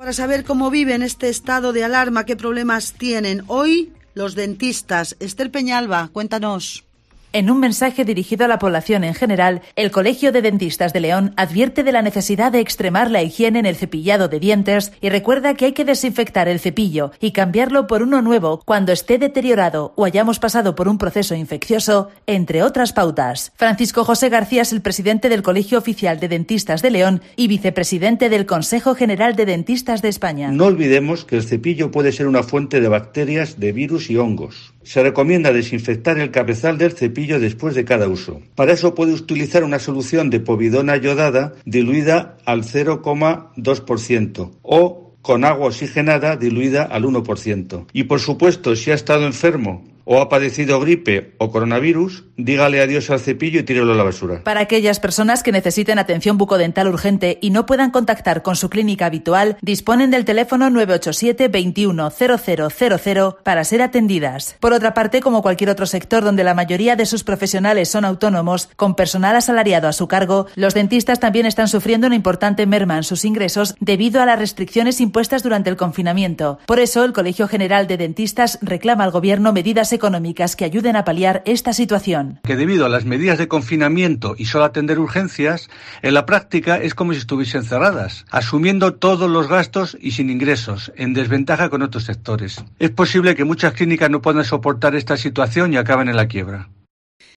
Para saber cómo viven este estado de alarma, qué problemas tienen hoy los dentistas. Esther Peñalba, cuéntanos. En un mensaje dirigido a la población en general, el Colegio de Dentistas de León advierte de la necesidad de extremar la higiene en el cepillado de dientes y recuerda que hay que desinfectar el cepillo y cambiarlo por uno nuevo cuando esté deteriorado o hayamos pasado por un proceso infeccioso, entre otras pautas. Francisco José García es el presidente del Colegio Oficial de Dentistas de León y vicepresidente del Consejo General de Dentistas de España. No olvidemos que el cepillo puede ser una fuente de bacterias, de virus y hongos. Se recomienda desinfectar el cabezal del cepillo después de cada uso. Para eso puede utilizar una solución de povidona yodada diluida al 0,2% o con agua oxigenada diluida al 1%. Y por supuesto, si ha estado enfermo o ha padecido gripe o coronavirus, dígale adiós al cepillo y tírelo a la basura. Para aquellas personas que necesiten atención bucodental urgente y no puedan contactar con su clínica habitual, disponen del teléfono 987 21 para ser atendidas. Por otra parte, como cualquier otro sector donde la mayoría de sus profesionales son autónomos, con personal asalariado a su cargo, los dentistas también están sufriendo una importante merma en sus ingresos debido a las restricciones impuestas durante el confinamiento. Por eso, el Colegio General de Dentistas reclama al Gobierno medidas económicas que ayuden a paliar esta situación. Que debido a las medidas de confinamiento y solo atender urgencias, en la práctica es como si estuviesen cerradas, asumiendo todos los gastos y sin ingresos, en desventaja con otros sectores. Es posible que muchas clínicas no puedan soportar esta situación y acaben en la quiebra.